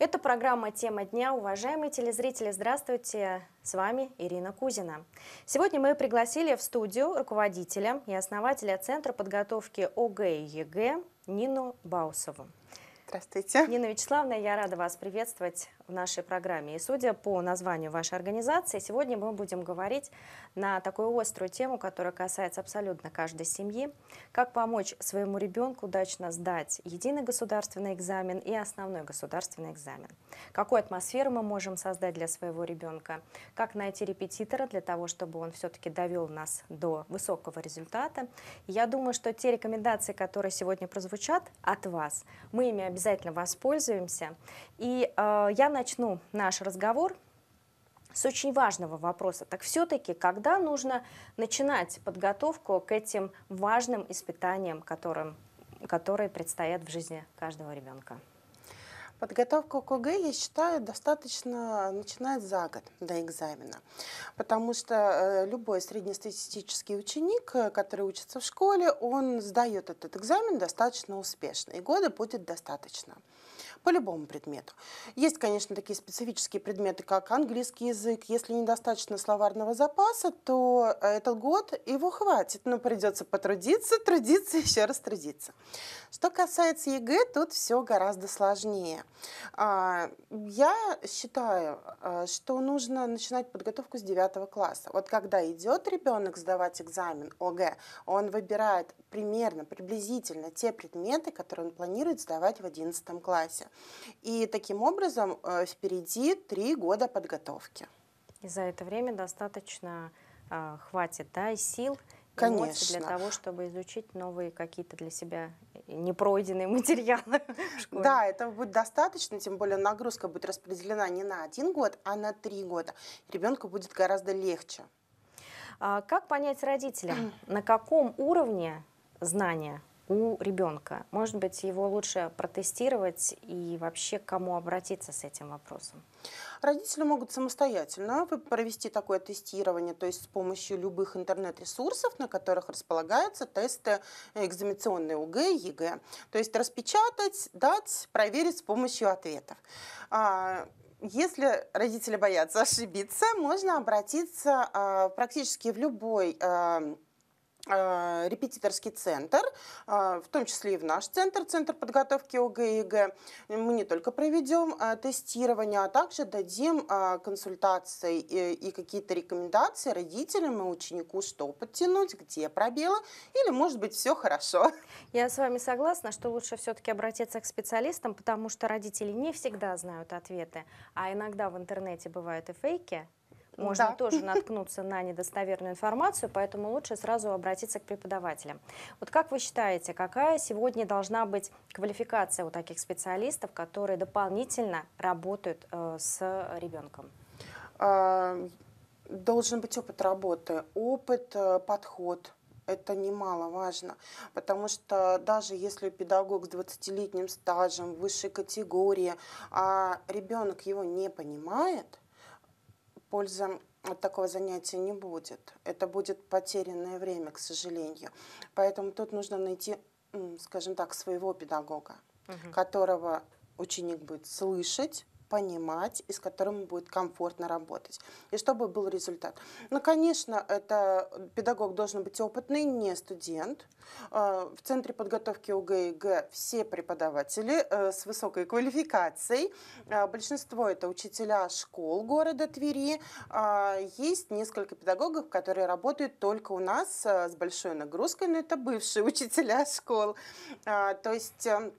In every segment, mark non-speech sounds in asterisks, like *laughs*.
Это программа «Тема дня». Уважаемые телезрители, здравствуйте! С вами Ирина Кузина. Сегодня мы пригласили в студию руководителя и основателя Центра подготовки ОГЭ и ЕГЭ Нину Баусову. Здравствуйте. Нина Вячеславовна, я рада вас приветствовать в нашей программе. И судя по названию вашей организации, сегодня мы будем говорить на такую острую тему, которая касается абсолютно каждой семьи. Как помочь своему ребенку удачно сдать единый государственный экзамен и основной государственный экзамен. Какую атмосферу мы можем создать для своего ребенка. Как найти репетитора для того, чтобы он все-таки довел нас до высокого результата. Я думаю, что те рекомендации, которые сегодня прозвучат от вас, мы ими обязательно воспользуемся. И э, я начну наш разговор с очень важного вопроса. Так все-таки, когда нужно начинать подготовку к этим важным испытаниям, которым, которые предстоят в жизни каждого ребенка? Подготовку к ОГЭ, я считаю, достаточно начинать за год до экзамена, потому что э, любой среднестатистический ученик, э, который учится в школе, он сдает этот экзамен достаточно успешно, и года будет достаточно по любому предмету. Есть, конечно, такие специфические предметы, как английский язык. Если недостаточно словарного запаса, то э, этот год его хватит, но придется потрудиться, трудиться, *laughs* еще раз трудиться. Что касается ЕГЭ, тут все гораздо сложнее. А, я считаю, э, что нужно начинать подготовку с 9 класса. Вот когда идет ребенок сдавать экзамен ОГЭ, он выбирает примерно, приблизительно те предметы, которые он планирует сдавать в 11 классе классе. И таким образом э, впереди три года подготовки. И за это время достаточно а, хватит да, и сил, Конечно. для того, чтобы изучить новые какие-то для себя непройденные *laughs* материалы Да, этого будет достаточно, тем более нагрузка будет распределена не на один год, а на три года. Ребенку будет гораздо легче. А как понять родителям, *clears throat* на каком уровне знания у ребенка? Может быть, его лучше протестировать и вообще к кому обратиться с этим вопросом? Родители могут самостоятельно провести такое тестирование, то есть с помощью любых интернет-ресурсов, на которых располагаются тесты э, экзаменационные УГЭ и ЕГЭ. То есть распечатать, дать, проверить с помощью ответов. А, если родители боятся *laughs* ошибиться, можно обратиться а, практически в любой а, а, репетиторский центр, а, в том числе и в наш центр, центр подготовки ОГЭ и ЕГЭ. Мы не только проведем а, тестирование, а также дадим консультации и какие-то рекомендации родителям и ученику, что подтянуть, где пробелы, или, может быть, все хорошо. Я с вами согласна, что лучше все-таки обратиться к специалистам, потому что родители не всегда знают ответы, а иногда в интернете бывают и фейки, можно да. тоже *laughs* наткнуться на недостоверную информацию, поэтому лучше сразу обратиться к преподавателям. Вот как вы считаете, какая сегодня должна быть квалификация у таких специалистов, которые дополнительно работают э, с ребенком? А, должен быть опыт работы, опыт, э, подход – это немаловажно, потому что даже если педагог с 20-летним стажем, высшей категории, а ребенок его не понимает, польза от такого занятия не будет. Это будет потерянное время, к сожалению. Поэтому тут нужно найти, скажем так, своего педагога, угу. которого ученик будет слышать, понимать и с которым будет комфортно работать. И чтобы был результат. Ну, конечно, это педагог должен быть опытный, не студент. А, в Центре подготовки УГЭ и ЕГЭ все преподаватели э, с высокой квалификацией. А, большинство это учителя школ города Твери. А, есть несколько педагогов, которые работают только у нас э, с большой нагрузкой, но это бывшие *laughs* учителя школ. То есть эм,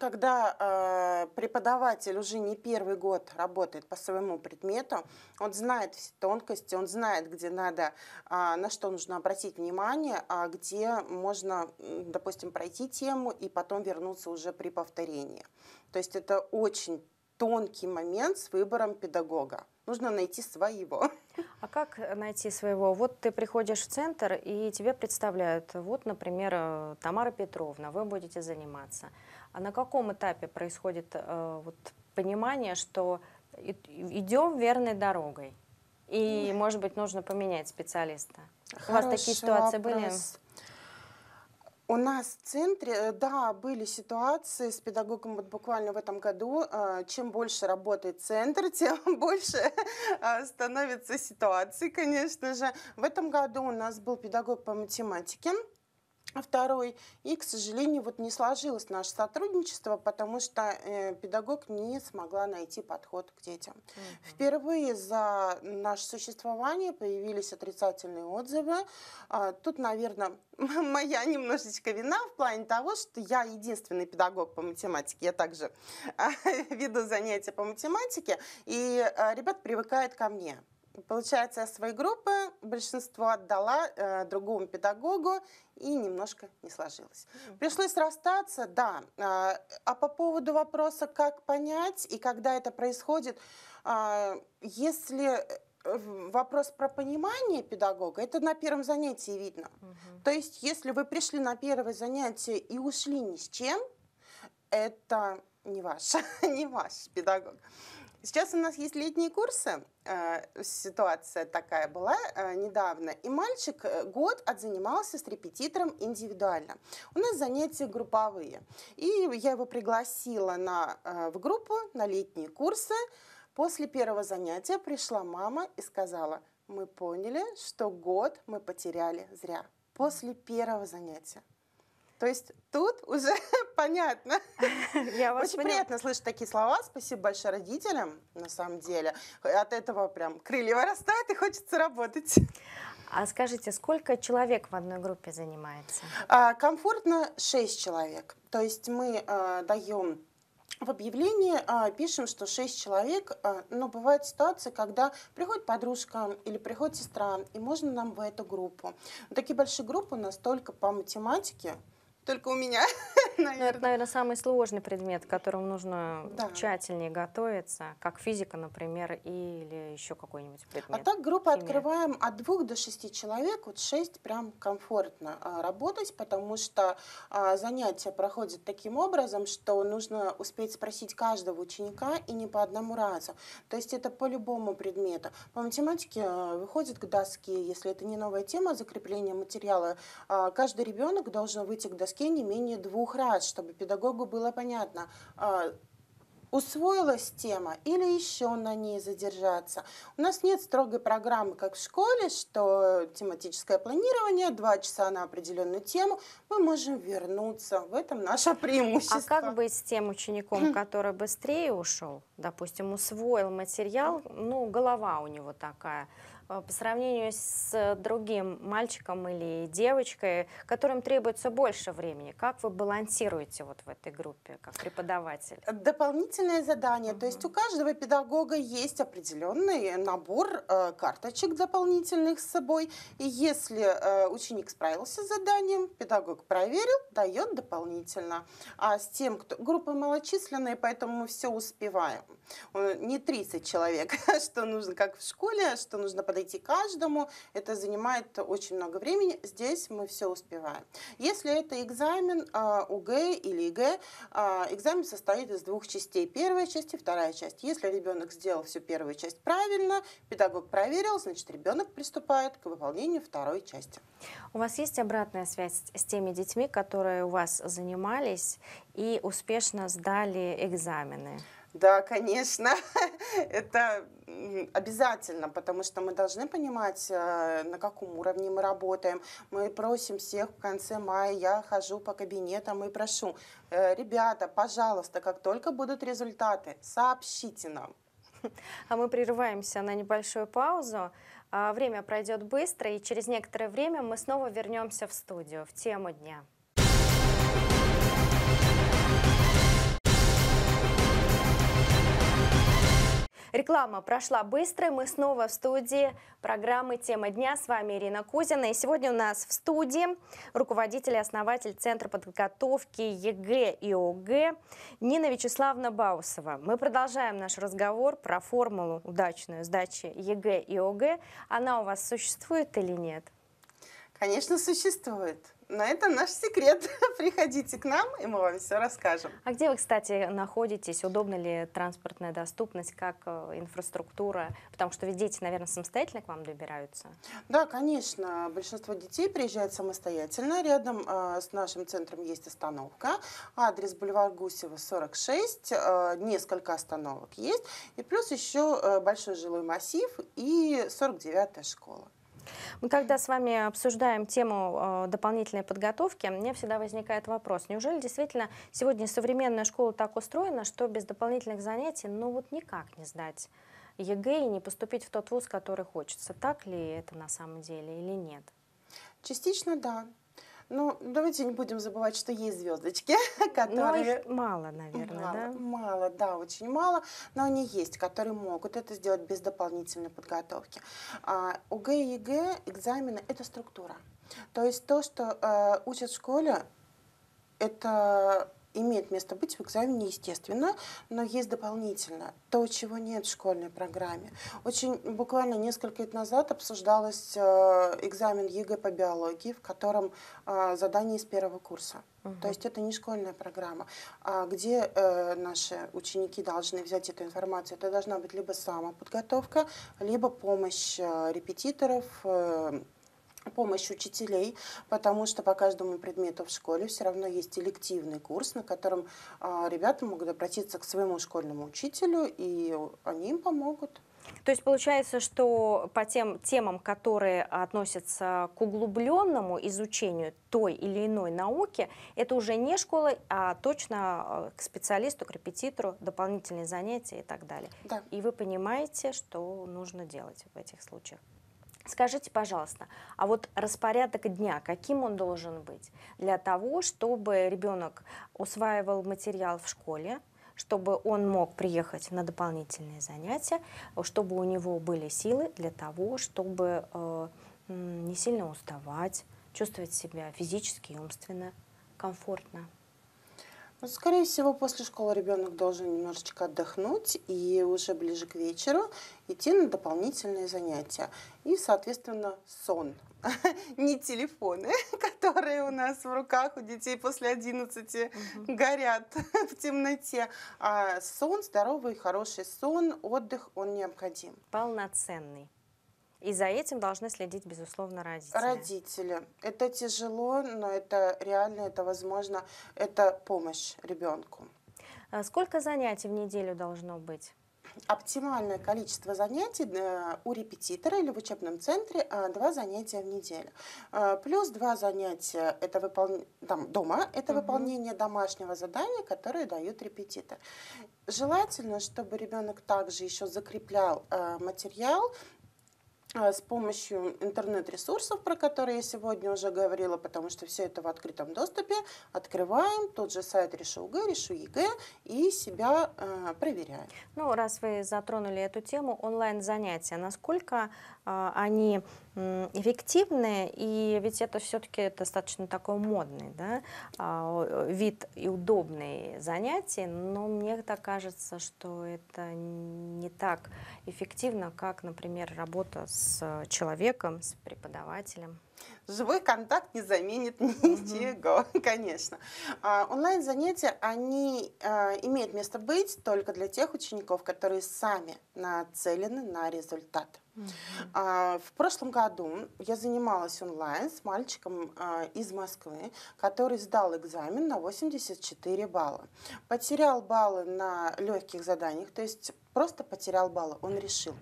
когда э, преподаватель уже не первый год работает по своему предмету, он знает все тонкости, он знает, где надо, э, на что нужно обратить внимание, а где можно, допустим, пройти тему и потом вернуться уже при повторении. То есть это очень тонкий момент с выбором педагога. Нужно найти своего. *laughs* А как найти своего? Вот ты приходишь в центр, и тебе представляют, вот, например, э, Тамара Петровна, вы будете заниматься. А на каком этапе происходит э, вот, понимание, что идем верной дорогой? И, может быть, нужно поменять специалиста? Хороший У вас такие ситуации вопрос. были? У нас в центре, э, да, были ситуации с педагогом вот буквально в этом году. Э, чем больше работает центр, *laughs* тем больше э, становится ситуации, конечно же. В этом году у нас был педагог по математике второй. И, к сожалению, вот не сложилось наше сотрудничество, потому что э, педагог не смогла найти подход к детям. Угу. Впервые за наше существование появились отрицательные отзывы. А, тут, наверное, *laughs* моя немножечко вина в плане того, что я единственный педагог по математике. Я также *laughs* веду занятия по математике, и э, ребят привыкают ко мне. Получается, я свои группы большинство отдала э, другому педагогу, и немножко не сложилось. Mm-hmm. Пришлось расстаться, да. Э, а по поводу вопроса, как понять и когда это происходит, э, если э, вопрос про понимание педагога, это на первом занятии видно. Mm-hmm. То есть, если вы пришли на первое занятие и ушли ни с чем, это не ваш, *laughs* не ваш педагог. Сейчас у нас есть летние курсы, э, ситуация такая была э, недавно, и мальчик э, год отзанимался с репетитором индивидуально. У нас занятия групповые, и я его пригласила на, в группу на летние курсы. После первого занятия пришла мама и сказала, мы поняли, что год мы потеряли зря. После первого занятия. То есть тут уже *laughs* понятно. *laughs* Я вас Очень поняла. приятно слышать такие слова. Спасибо большое родителям, на самом деле. Э, от этого прям крылья вырастают и хочется работать. А скажите, сколько человек в одной группе занимается? А, комфортно 6 человек. То есть мы а, э, даем в объявлении а, пишем, что 6 человек, а, но бывают ситуации, когда приходит подружка или приходит сестра, и можно нам в эту группу. Но такие большие группы у нас только по математике, только у меня, *laughs* наверное. Ну, это, наверное, самый сложный предмет, к которому нужно да. тщательнее готовиться, как физика, например, или еще какой-нибудь предмет. А так группы Химия. открываем от двух до шести человек, вот шесть прям комфортно а, работать, потому что а, занятия проходят таким образом, что нужно успеть спросить каждого ученика и не по одному разу. То есть это по любому предмету. По математике а, выходит к доске, если это не новая тема закрепления материала, каждый ребенок должен выйти к доске доске не менее двух раз, чтобы педагогу было понятно, а, усвоилась тема или еще на ней задержаться. У нас нет строгой программы, как в школе, что тематическое планирование, два часа на определенную тему, мы можем вернуться. В этом наше *laughs* преимущество. А как быть с тем учеником, который быстрее ушел, допустим, усвоил материал, ну, голова у него такая, Э, по сравнению с э, другим мальчиком или девочкой, которым требуется больше времени? Как вы балансируете вот в этой группе, как преподаватель? Э, дополнительное задание. Угу. То есть у каждого педагога есть определенный набор э, карточек дополнительных с собой. И если э, ученик справился с заданием, педагог проверил, дает дополнительно. А с тем, кто... группа малочисленная, поэтому мы все успеваем. Не 30 человек, *laughs* что нужно как в школе, что нужно подойти к каждому. Это занимает очень много времени. Здесь мы все успеваем. Если это экзамен а, УГ или ИГ, а, экзамен состоит из двух частей. Первая часть и вторая часть. Если ребенок сделал всю первую часть правильно, педагог проверил, значит, ребенок приступает к выполнению второй части. У вас есть обратная связь с теми детьми, которые у вас занимались и успешно сдали экзамены? Да, конечно, *laughs* это обязательно, потому что мы должны понимать, э, на каком уровне мы работаем. Мы просим всех в конце мая, я хожу по кабинетам и прошу, э, ребята, пожалуйста, как только будут результаты, сообщите нам. *laughs* А мы прерываемся на небольшую паузу. А, время пройдет быстро, и через некоторое время мы снова вернемся в студию в тему дня. Реклама прошла быстро, мы снова в студии программы «Тема дня». С вами Ирина Кузина. И сегодня у нас в студии руководитель и основатель Центра подготовки ЕГЭ и ОГЭ Нина Вячеславовна Баусова. Мы продолжаем наш разговор про формулу удачную сдачи ЕГЭ и ОГЭ. Она у вас существует или нет? Конечно, существует. На это наш секрет. *laughs* Приходите к нам, и мы вам все расскажем. А где вы, кстати, находитесь? Удобна ли транспортная доступность, как э, инфраструктура? Потому что ведь дети, наверное, самостоятельно к вам добираются. Да, конечно. Большинство детей приезжает самостоятельно. Рядом э, с нашим центром есть остановка. Адрес бульвар Гусева, 46. Э, несколько остановок есть. И плюс еще э, большой жилой массив и 49-я школа. Мы когда с вами обсуждаем тему э, дополнительной подготовки, мне всегда возникает вопрос, неужели действительно сегодня современная школа так устроена, что без дополнительных занятий ну вот никак не сдать ЕГЭ и не поступить в тот вуз, который хочется? Так ли это на самом деле или нет? Частично да. Ну, давайте не будем забывать, что есть звездочки, которые... *laughs* Но их мало, наверное, мало, да? Мало, да, очень мало, но они есть, которые могут это сделать без дополнительной подготовки. А, ОГЭ и ЕГЭ экзамены – это структура. То есть то, что э, учат в школе, это имеет место быть в экзамене, естественно, но есть дополнительно то, чего нет в школьной программе. Очень буквально несколько лет назад обсуждалась э, экзамен ЕГЭ по биологии, в котором э, задание из первого курса. Угу. То есть это не школьная программа, а где э, наши ученики должны взять эту информацию. Это должна быть либо самоподготовка, либо помощь репетиторов, помощь учителей, потому что по каждому предмету в школе все равно есть элективный курс, на котором а, ребята могут обратиться к своему школьному учителю, и они им помогут. То есть получается, что по тем темам, которые относятся к углубленному изучению той или иной науки, это уже не школа, а точно а, к специалисту, к репетитору, дополнительные занятия и так далее. Да. И вы понимаете, что нужно делать в этих случаях. Скажите, пожалуйста, а вот распорядок дня, каким он должен быть для того, чтобы ребенок усваивал материал в школе, чтобы он мог приехать на дополнительные занятия, чтобы у него были силы для того, чтобы э, не сильно уставать, чувствовать себя физически и умственно комфортно. Ну, скорее всего, после школы ребенок должен немножечко отдохнуть и уже ближе к вечеру идти на дополнительные занятия. И, соответственно, сон. *laughs* Не телефоны, *laughs* которые у нас в руках у детей после 11 угу. горят *laughs* в темноте, а сон, здоровый, хороший сон, отдых, он необходим. Полноценный. И за этим должны следить, безусловно, родители. Родители. Это тяжело, но это реально, это возможно, это помощь ребенку. А сколько занятий в неделю должно быть? оптимальное количество занятий э, у репетитора или в учебном центре а, два занятия в неделю. А, плюс два занятия это выпол... там, дома, это угу. выполнение домашнего задания, которое дают репетитор. Желательно, чтобы ребенок также еще закреплял э, материал а, с помощью интернет-ресурсов, про которые я сегодня уже говорила, потому что все это в открытом доступе, открываем тот же сайт РешуГ, РешуЕГЭ и себя э, проверяем. Ну, раз вы затронули эту тему, онлайн-занятия, насколько а, они эффективные, и ведь это все-таки достаточно такой модный да, а, вид и удобный занятий, но мне так кажется, что это не так эффективно, как, например, работа с человеком, с преподавателем. Живой контакт не заменит *laughs* ничего, mm-hmm. конечно. А, онлайн-занятия, они а, имеют место быть только для тех учеников, которые сами нацелены на результат. Mm-hmm. В прошлом году я занималась онлайн с мальчиком из Москвы, который сдал экзамен на 84 балла. Потерял баллы на легких заданиях, то есть просто потерял баллы, он решил.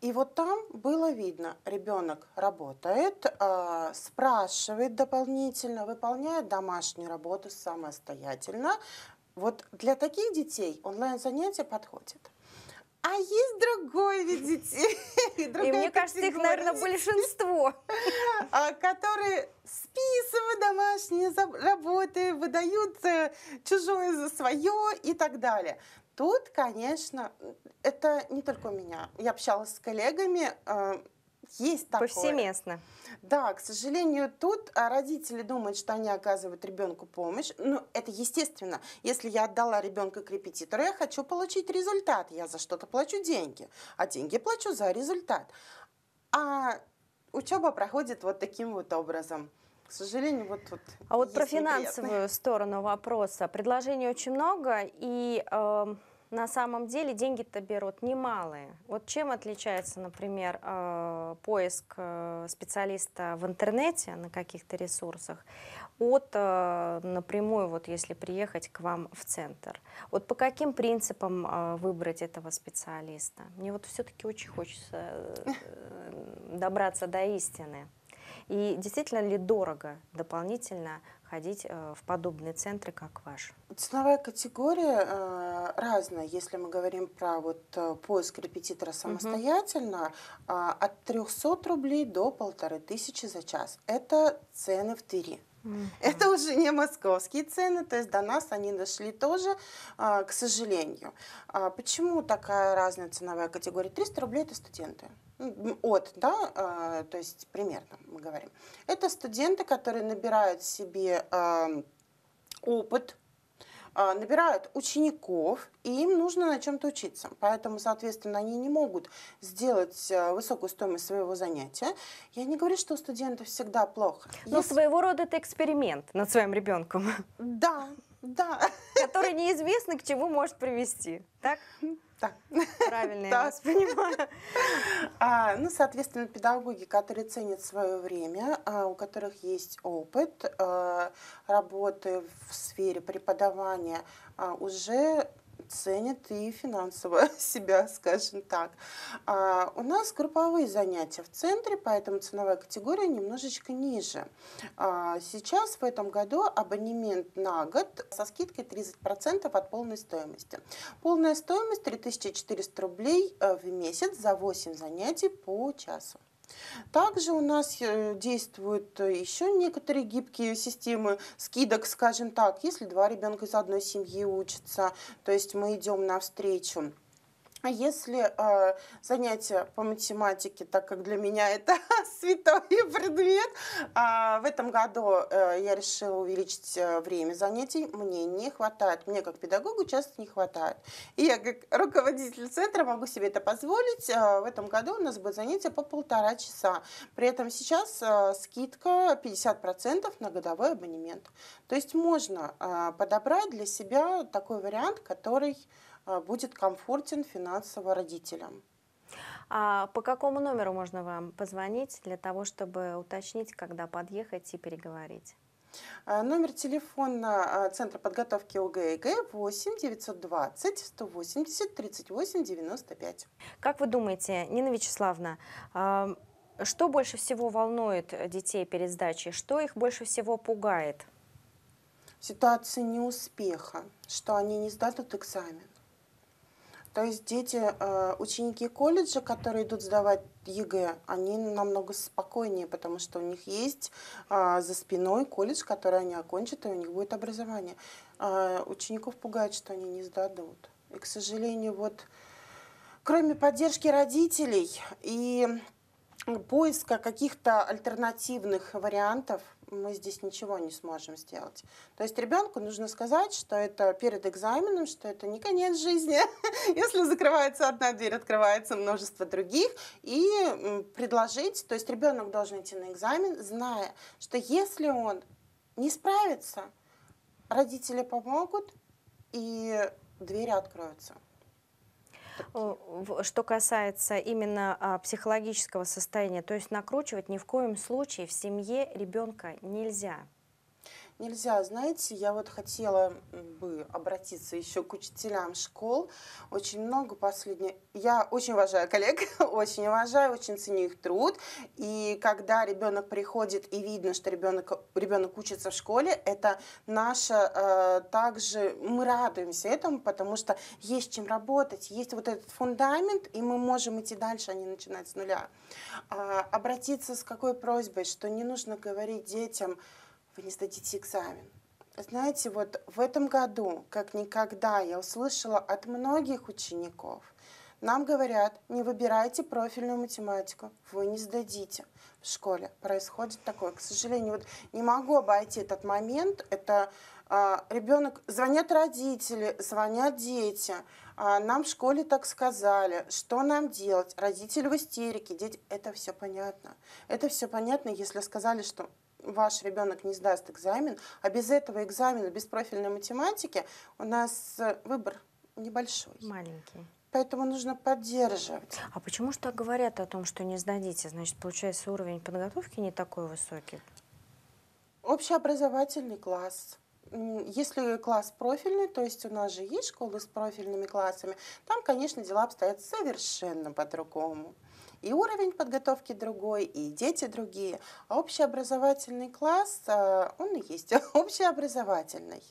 И вот там было видно, ребенок работает, а, спрашивает дополнительно, выполняет домашнюю работу самостоятельно. Вот для таких детей онлайн-занятия подходит. А есть другой вид детей. *laughs* И мне кажется, их, наверное, большинство. *laughs* А, которые списывают домашние работы, выдают э, чужое за свое и так далее. Тут, конечно, это не только у меня. Я общалась с коллегами, а, есть такое. Повсеместно. Да, к сожалению, тут а, родители думают, что они оказывают ребенку помощь. Ну, это естественно. Если я отдала ребенка к репетитору, я хочу получить результат. Я за что-то плачу деньги, а деньги плачу за результат. А учеба проходит вот таким вот образом. К сожалению, вот тут. А вот про финансовую сторону вопроса. Предложений очень много, и э, на самом деле деньги-то берут немалые. Вот чем отличается, например, э, поиск э, специалиста в интернете на каких-то ресурсах от э, напрямую, вот если приехать к вам в центр? Вот по каким принципам выбрать этого специалиста? Мне вот все-таки очень хочется *laughs* добраться до истины. И действительно ли дорого дополнительно ходить э, в подобные центры, как ваш? Ценовая категория э, разная. Если мы говорим про вот э, поиск репетитора самостоятельно, угу. э, от 300 рублей до 1500 за час. Это цены в тире. Это уже не московские цены, то есть до нас они дошли тоже, э, к сожалению. А почему такая разная ценовая категория? 300 рублей – это студенты от, да, а, то есть примерно мы говорим. Это студенты, которые набирают себе опыт, а, набирают учеников, и им нужно на чем-то учиться. Поэтому, соответственно, они не могут сделать а, высокую стоимость своего занятия. Я не говорю, что у студентов всегда плохо. Но ну, Есть... своего рода это эксперимент над своим ребенком. Да, да. Который неизвестно, к чему может привести, так? *laughs* Да. Правильно да. я вас понимаю. *laughs* А, ну, соответственно, педагоги, которые ценят свое время, а, у которых есть опыт а, работы в сфере преподавания, а, уже ценят и финансово *laughs* себя, скажем так. А у нас групповые занятия в центре, поэтому ценовая категория немножечко ниже. А сейчас в этом году абонемент на год со скидкой 30% от полной стоимости. Полная стоимость 3400 рублей э, в месяц за 8 занятий по часу. Также у нас э, действуют э, еще некоторые гибкие системы скидок, скажем так, если два ребенка из одной семьи учатся, то есть мы идем навстречу а если э, занятия по математике, так как для меня *laughs* это святой предмет, э, в этом году э, я решила увеличить э, время занятий, мне не хватает, мне как педагогу часто не хватает. И я как руководитель центра могу себе это позволить. Э, в этом году у нас будет занятие по полтора часа. При этом сейчас э, скидка 50% на годовой абонемент. То есть можно э, подобрать для себя такой вариант, который Э, будет комфортен финансово родителям. А по какому номеру можно вам позвонить для того, чтобы уточнить, когда подъехать и переговорить? Э, номер телефона э, Центра подготовки ОГЭГ 8 920 180 38 95. Как вы думаете, Нина Вячеславовна, что больше всего волнует детей перед сдачей? Что их больше всего пугает? Ситуация неуспеха, что они не сдадут экзамен, то есть дети, э, ученики колледжа, которые идут сдавать ЕГЭ, они намного спокойнее, потому что у них есть э, за спиной колледж, который они окончат, и у них будет образование. Э, учеников пугает, что они не сдадут. И, к сожалению, вот кроме поддержки родителей и поиска каких-то альтернативных вариантов мы здесь ничего не сможем сделать. То есть ребенку нужно сказать, что это перед экзаменом, что это не конец жизни. *laughs* Если закрывается одна дверь, открывается множество других. И предложить, то есть ребенок должен идти на экзамен, зная, что если он не справится, родители помогут, и двери откроются. Э, что касается именно а, психологического состояния, то есть накручивать ни в коем случае в семье ребенка нельзя нельзя. Знаете, я вот хотела бы обратиться еще к учителям школ. Очень много последних... Я очень уважаю коллег, *laughs* очень уважаю, очень ценю их труд. И когда ребенок приходит и видно, что ребенок, ребенок учится в школе, это наше э, также... Мы радуемся этому, потому что есть чем работать, есть вот этот фундамент, и мы можем идти дальше, а не начинать с нуля. А, обратиться с какой просьбой, что не нужно говорить детям, вы не сдадите экзамен. Знаете, вот в этом году, как никогда, я услышала от многих учеников, нам говорят, не выбирайте профильную математику, вы не сдадите. В школе происходит такое, к сожалению, вот не могу обойти этот момент, это а, ребенок, звонят родители, звонят дети, а, нам в школе так сказали, что нам делать, родители в истерике, дети, это все понятно. Это все понятно, если сказали, что ваш ребенок не сдаст экзамен, а без этого экзамена, без профильной математики у нас э, выбор небольшой. Маленький. Поэтому нужно поддерживать. А почему же так говорят о том, что не сдадите? Значит, получается, уровень подготовки не такой высокий? Общеобразовательный класс. Если класс профильный, то есть у нас же есть школы с профильными классами, там, конечно, дела обстоят совершенно по-другому и уровень подготовки другой, и дети другие. А общеобразовательный класс, э, он и есть *laughs* общеобразовательный.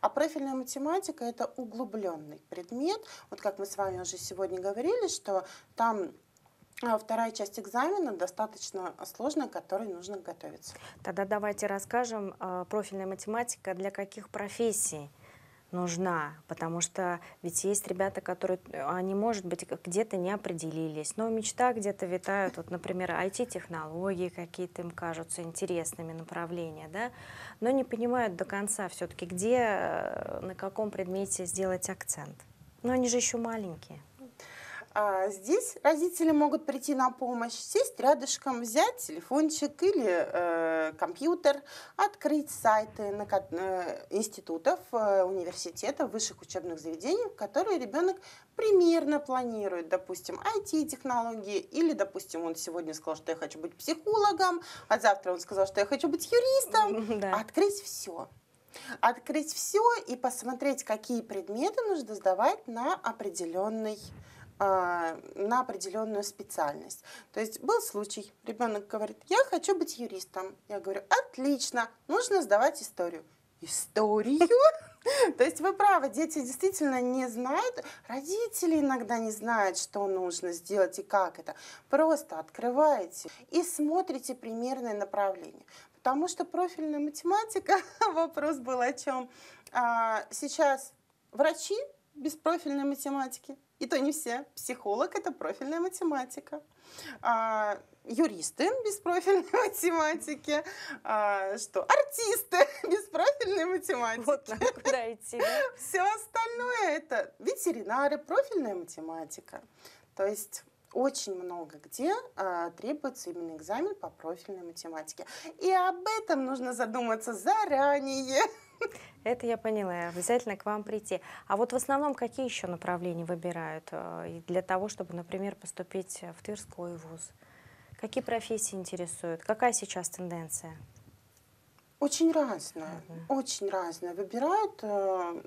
А профильная математика – это углубленный предмет. Вот как мы с вами уже сегодня говорили, что там э, Вторая часть экзамена достаточно сложная, к которой нужно готовиться. Тогда давайте расскажем э, профильная математика для каких профессий нужна, потому что ведь есть ребята, которые, они, может быть, где-то не определились, но мечта где-то витают, вот, например, IT-технологии какие-то им кажутся интересными направления, да, но не понимают до конца все-таки, где, э, на каком предмете сделать акцент. Но они же еще маленькие. А здесь родители могут прийти на помощь, сесть рядышком, взять телефончик или э, компьютер, открыть сайты на, э, институтов, э, университетов, высших учебных заведений, которые ребенок примерно планирует, допустим, IT-технологии, или, допустим, он сегодня сказал, что я хочу быть психологом, а завтра он сказал, что я хочу быть юристом, *laughs* да. открыть все открыть все и посмотреть, какие предметы нужно сдавать на определенный а, на определенную специальность. То есть был случай, ребенок говорит, я хочу быть юристом. Я говорю, отлично, нужно сдавать историю. Историю? *laughs* То есть вы правы, дети действительно не знают, родители иногда не знают, что нужно сделать и как это. Просто открываете и смотрите примерное направление. Потому что профильная математика, *laughs* вопрос был о чем. А, сейчас врачи без профильной математики и то не все. Психолог – это профильная математика. А, юристы без профильной *laughs* математики. А, что? Артисты без профильной математики. Вот нам куда идти. Все остальное – это ветеринары, профильная математика. То есть очень много где э, требуется именно экзамен по профильной математике. И об этом нужно задуматься заранее. Это я поняла, обязательно к вам прийти. А вот в основном какие еще направления выбирают э, для того, чтобы, например, поступить в Тверской вуз? Какие профессии интересуют? Какая сейчас тенденция? Очень разная, угу. очень разная. Выбирают э,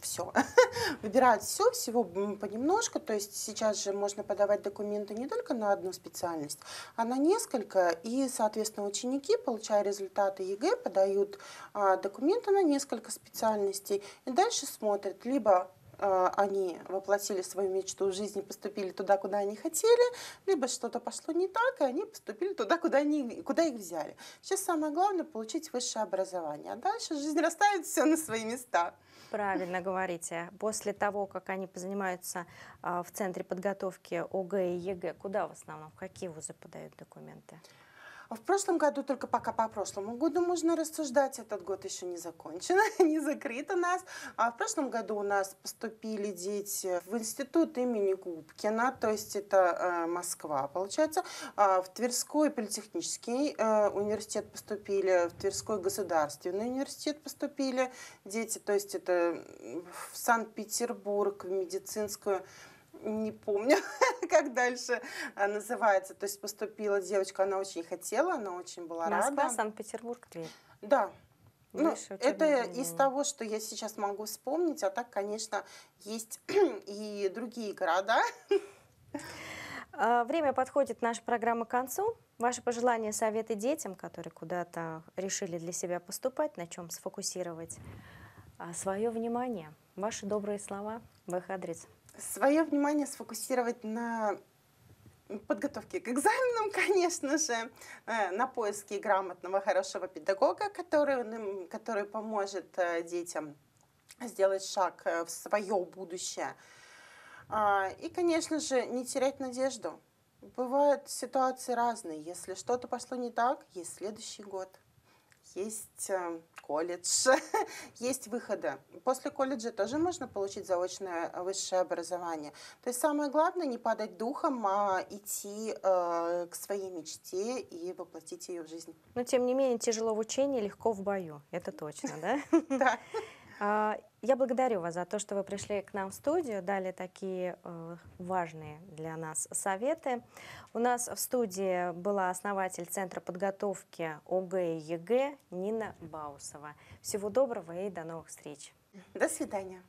все. *laughs* Выбирают все, всего понемножку. То есть сейчас же можно подавать документы не только на одну специальность, а на несколько. И, соответственно, ученики, получая результаты ЕГЭ, подают а, документы на несколько специальностей. И дальше смотрят, либо а, они воплотили свою мечту в жизни, поступили туда, куда они хотели, либо что-то пошло не так, и они поступили туда, куда, они, куда их взяли. Сейчас самое главное – получить высшее образование, а дальше жизнь *laughs* расставит все на свои места. Правильно говорите. После того, как они позанимаются а, в центре подготовки ОГЭ и ЕГЭ, куда в основном, в какие вузы подают документы? А в прошлом году, только пока по прошлому году можно рассуждать, этот год еще не закончен, *laughs* не закрыт у нас. А в прошлом году у нас поступили дети в институт имени Губкина, то есть это э, Москва, получается. А в Тверской политехнический э, университет поступили, в Тверской государственный университет поступили дети, то есть это в Санкт-Петербург, в медицинскую не помню, *laughs* как дальше а, называется. То есть поступила девочка, она очень хотела, она очень была Москва, рада. Москва, Санкт-Петербург, Тверь. Да. Ну, ну это из того, что я сейчас могу вспомнить, а так, конечно, есть *clears throat* и другие города. *laughs* А, время подходит наша программа к концу. Ваши пожелания, советы детям, которые куда-то решили для себя поступать, на чем сфокусировать а, свое внимание, ваши добрые слова в их адрес свое внимание сфокусировать на подготовке к экзаменам, *laughs* конечно же, э, на поиске грамотного, хорошего педагога, который, который поможет э, детям сделать шаг э, в свое будущее. А, и, конечно же, не терять надежду. Бывают ситуации разные. Если что-то пошло не так, есть следующий год есть э, колледж, *laughs* есть выходы. После колледжа тоже можно получить заочное э, высшее образование. То есть самое главное не падать духом, а идти э, к своей мечте и воплотить ее в жизнь. Но тем не менее тяжело в учении, легко в бою, это точно, да? *laughs* Да. А, я благодарю вас за то, что вы пришли к нам в студию, дали такие э, важные для нас советы. У нас в студии была основатель Центра подготовки ОГЭ и ЕГЭ Нина Баусова. Всего доброго и до новых встреч. До свидания.